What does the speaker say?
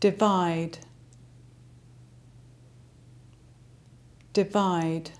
divide, divide.